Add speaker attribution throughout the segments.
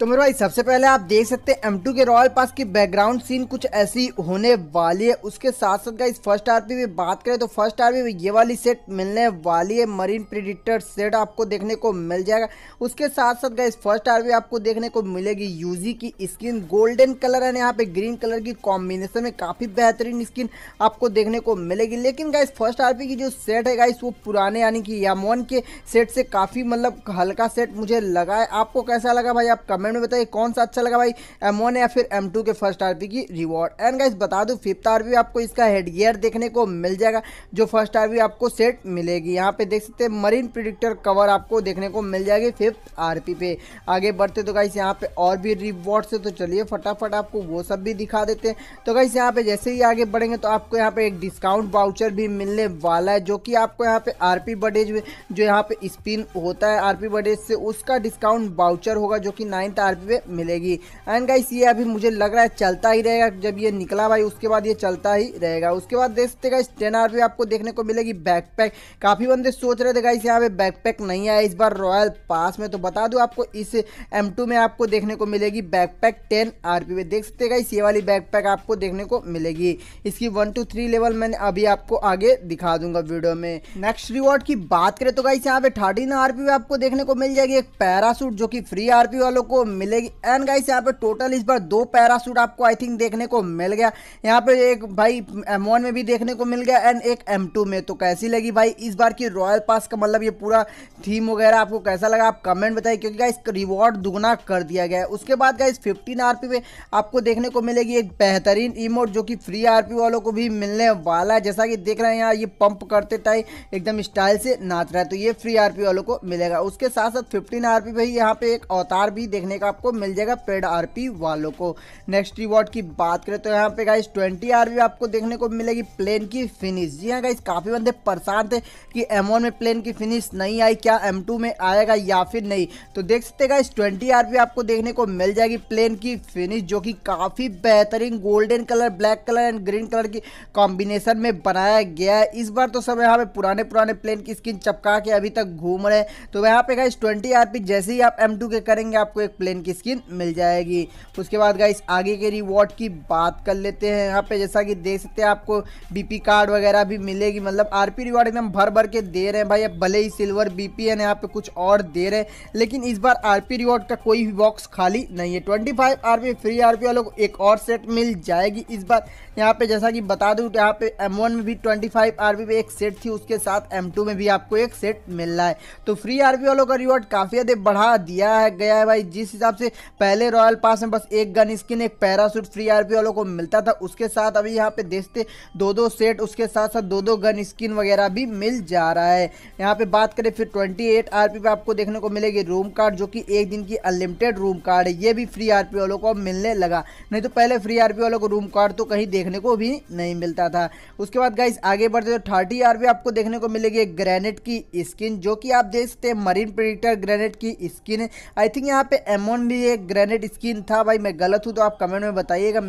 Speaker 1: तो मेरे भाई सबसे पहले आप देख सकते हैं M2 के रॉयल पास की बैकग्राउंड सीन कुछ ऐसी होने वाली है उसके साथ साथ गाइस फर्स्ट आरपी में बात करें तो फर्स्ट आरपी में ये वाली सेट मिलने वाली है मरीन प्रिडिक्टर सेट आपको देखने को मिल जाएगा उसके साथ साथ गाइस फर्स्ट आरपी आपको देखने को मिलेगी यूजी की स्किन गोल्डन कलर है यहाँ पे ग्रीन कलर की कॉम्बिनेशन में काफ़ी बेहतरीन स्किन आपको देखने को मिलेगी लेकिन गाइस फर्स्ट आर की जो सेट है गाइस वो पुराने यानी कि यामोन के सेट से काफ़ी मतलब हल्का सेट मुझे लगा है आपको कैसा लगा भाई आप कमेंट कमेंट में बताइए कौन सा अच्छा लगा भाई एम वन या फिर एम टू के फर्स्ट आर की रिवॉर्ड एंड गाइज बता दूँ फिफ्थ आर आपको इसका हेड गियर देखने को मिल जाएगा जो फर्स्ट आर आपको सेट मिलेगी यहाँ पे देख सकते हैं मरीन प्रिडिक्टर कवर आपको देखने को मिल जाएगी फिफ्थ आर पे आगे बढ़ते तो गाइस यहाँ पे और भी रिवॉर्ड्स है तो चलिए फटाफट आपको वो सब भी दिखा देते हैं तो गाइस यहाँ पे जैसे ही आगे बढ़ेंगे तो आपको यहाँ पे एक डिस्काउंट वाउचर भी मिलने वाला है जो कि आपको यहाँ पे आर पी बडेज जो यहाँ पे स्पिन होता है आर पी बडेज से उसका डिस्काउंट बाउचर होगा जो कि नाइन आर पे मिलेगी एंड गाइस ये अभी मुझे लग रहा है चलता ही रहेगा जब ये निकला भाई उसके बाद ये चलता ही रहेगा उसके बाद देख सकते गाइस टेन आर पे आपको देखने को मिलेगी बैकपैक काफ़ी बंदे सोच रहे थे गाइस यहाँ पे बैकपैक नहीं आया इस बार रॉयल पास में तो बता दूँ आपको इस एम में आपको देखने को मिलेगी बैकपैक टेन आर पे देख सकते गाइस ये वाली बैकपैक आपको देखने को मिलेगी इसकी वन टू थ्री लेवल मैंने अभी आपको आगे दिखा दूंगा वीडियो में नेक्स्ट रिवॉर्ड की बात करें तो गाइस यहाँ पे थर्टीन आरपी आपको देखने को मिल जाएगी एक पैरासूट जो कि फ्री आरपी वालों को मिलेगी एंड गाइस यहाँ पे टोटल इस बार दो पैरासूट आपको आई थिंक देखने को मिल गया यहाँ पे एक भाई एम में भी देखने को मिल गया एंड एक एम में तो कैसी लगी भाई इस बार की रॉयल पास का मतलब ये पूरा थीम वगैरह आपको कैसा लगा आप कमेंट बताइए क्योंकि गाइस रिवॉर्ड दुगना कर दिया गया है उसके बाद गाइस फिफ्टीन आर पे आपको देखने को मिलेगी एक बेहतरीन इमोट जो कि फ्री आर वालों को भी मिलने वाला है जैसा कि देख रहे हैं यहाँ ये पंप करते टाइम एकदम स्टाइल से नाच रहा है तो ये फ्री आर वालों को मिलेगा उसके साथ साथ फिफ्टीन आर पे ही यहाँ पे एक अवतार भी देखने देखने का आपको मिल जाएगा पेड आरपी वालों को नेक्स्ट रिवॉर्ड की बात करें तो यहाँ पे गाइस 20 आरपी आपको देखने को मिलेगी प्लेन की फिनिश जी हाँ गाइस काफ़ी बंदे परेशान थे कि एम में प्लेन की फिनिश नहीं आई क्या एम में आएगा या फिर नहीं तो देख सकते गाइस ट्वेंटी आर आपको देखने को मिल जाएगी प्लेन की फिनिश जो कि काफ़ी बेहतरीन golden colour black colour and green colour की कॉम्बिनेशन में बनाया गया है इस बार तो सब यहाँ पे पुराने पुराने प्लेन की स्किन चपका के अभी तक घूम रहे हैं तो यहाँ पे गाइस ट्वेंटी आर जैसे ही आप एम के करेंगे आपको एक प्लेन प्लेन की स्किन मिल जाएगी उसके बाद गाइस आगे के रिवॉर्ड की बात कर लेते हैं यहाँ पे जैसा कि देख सकते हैं आपको बीपी कार्ड वगैरह भी मिलेगी मतलब आरपी रिवॉर्ड एकदम भर भर के दे रहे हैं भाई अब भले ही सिल्वर बीपी है यहाँ पे कुछ और दे रहे हैं लेकिन इस बार आर रिवॉर्ड का कोई भी बॉक्स खाली नहीं है twenty five RP free R वालों को एक और सेट मिल जाएगी इस बार यहाँ पे जैसा कि बता दूँ यहाँ पे एम में भी ट्वेंटी फाइव आरपी पे एक सेट थी उसके साथ एम में भी आपको एक सेट मिल रहा है तो फ्री आरपी वालों का रिवॉर्ड काफ़ी अधिक बढ़ा दिया है गया है भाई जिस हिसाब से पहले रॉयल पास में बस एक गन स्किन एक पैरासूट फ्री आरपी वालों को मिलता था उसके साथ अभी यहाँ पे देखते दो दो सेट उसके साथ साथ दो दो गन स्किन वगैरह भी मिल जा रहा है यहाँ पे बात करें फिर ट्वेंटी एट आर पे आपको देखने को मिलेगी रूम कार्ड जो कि एक दिन की अनलिमिटेड रूम कार्ड है ये भी फ्री आर वालों को मिलने लगा नहीं तो पहले फ्री आर वालों को रूम कार्ड तो कहीं देखने को भी नहीं मिलता था उसके बाद गाइस आगे बढ़ते तो थर्टी आर आपको देखने को मिलेगी ग्रेनेट की स्किन जो कि आप देख सकते हैं मरीन प्रिडिक्टर ग्रेनेट की स्किन आई थिंक यहाँ पे एम एमोन भी एक ग्रेनेड स्किन था भाई मैं गलत हूँ तो आप कमेंट में बताइएगा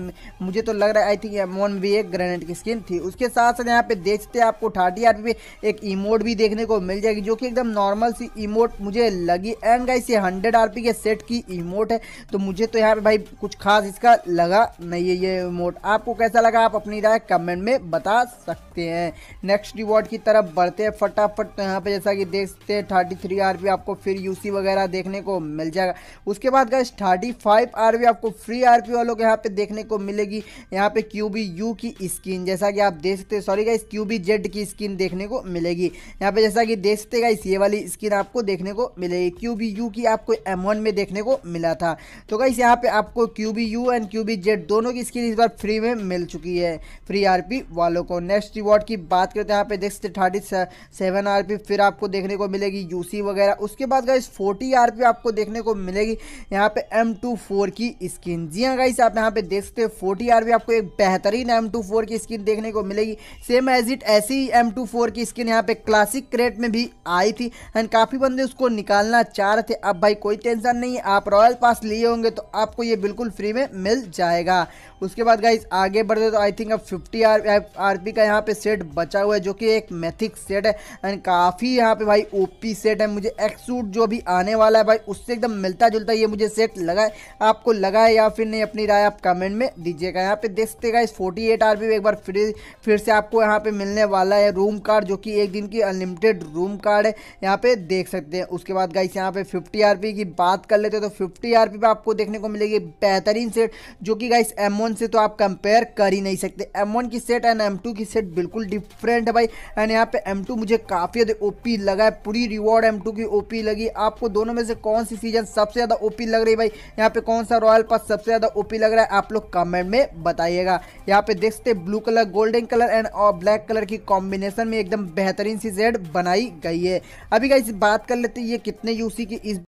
Speaker 1: मुझे तो लग रहा है आई थिंक एमोन भी एक ग्रेनेड की स्किन थी उसके साथ साथ यहाँ पे देखते हैं आपको थर्टी आर पे एक इमोट भी देखने को मिल जाएगी जो कि एकदम नॉर्मल सी इमोट मुझे लगी एंड गाइस ये हंड्रेड आर के सेट की इमोट है तो मुझे तो यहाँ पे भाई कुछ खास इसका लगा नहीं है ये इमोट आपको कैसा लगा आप अपनी राय कमेंट में बता सकते हैं नेक्स्ट रिवॉर्ड की तरफ बढ़ते हैं फटाफट तो यहाँ पे जैसा कि देखते हैं थर्टी थ्री आर आपको फिर यूसी वगैरह देखने को मिल जाएगा उसके उसके बाद गाइस थर्टी फाइव आर आपको फ्री आर वालों के यहाँ पे देखने को मिलेगी यहाँ पे क्यू यू की स्किन जैसा कि आप देख सकते सॉरी गाइस क्यू जेड की स्किन देखने को मिलेगी यहाँ पे जैसा कि देख सकते गाइस ये वाली स्किन आपको देखने को मिलेगी क्यू यू की आपको एम में देखने को मिला था तो गाइस यहाँ पे आपको Q U and Q Z दोनों की स्किन इस बार फ्री में मिल चुकी है फ्री आर वालों को नेक्स्ट रिवॉर्ड की बात करते हैं यहाँ पे देख सकते थर्टी सेवन आर फिर आपको देखने को मिलेगी यूसी वगैरह उसके बाद गाइस फोर्टी आर आपको देखने को मिलेगी यहाँ पे एम टू फोर की स्किन जी हाँ गाइस आप यहाँ पे देख सकते हो फोर्टी आर आपको एक बेहतरीन एम टू फोर की स्किन देखने को मिलेगी सेम एज इट ऐसी एम टू फोर की स्किन यहाँ पे क्लासिक क्रेट में भी आई थी एंड काफ़ी बंदे उसको निकालना चाह रहे थे अब भाई कोई टेंशन नहीं है आप रॉयल पास लिए होंगे तो आपको ये बिल्कुल फ्री में मिल जाएगा उसके बाद गाइस आगे बढ़ते तो आई थिंक अब फिफ्टी आर आर पी का यहाँ पे सेट बचा हुआ है जो कि एक मैथिक सेट है एंड काफ़ी यहाँ पे भाई ओपी सेट है मुझे एक्सूट जो भी आने वाला है भाई उससे एकदम मिलता जुलता ये मुझे सेट लगा है आपको लगा है या फिर नहीं अपनी राय आप कमेंट में दीजिएगा यहाँ पे देख सकते इस फोर्टी एट आर एक बार फिर फिर से आपको यहाँ पे मिलने वाला है रूम कार्ड जो कि एक दिन की अनलिमिटेड रूम कार्ड है यहाँ पे देख सकते हैं उसके बाद गाइस यहाँ पे फिफ्टी आर की बात कर लेते हैं तो फिफ्टी आर पे आपको देखने को मिलेगी बेहतरीन सेट जो कि गाइस एम से तो आप कंपेयर कर ही नहीं सकते एम की सेट एंड एम की सेट बिल्कुल डिफरेंट है भाई एंड यहाँ पे एम मुझे काफ़ी ज़्यादा ओ लगा है पूरी रिवॉर्ड एम की ओ लगी आपको दोनों में से कौन सी सीजन सबसे ज़्यादा ओ ओपी लग रही भाई यहाँ पे कौन सा रॉयल पास सबसे ज़्यादा ओपी लग रहा है आप लोग कमेंट में बताइएगा यहाँ पे देख सकते blue colour golden colour and और ब्लैक कलर की कॉम्बिनेशन में एकदम बेहतरीन सी जेड बनाई गई है अभी का बात कर लेते ये कितने यूसी की इस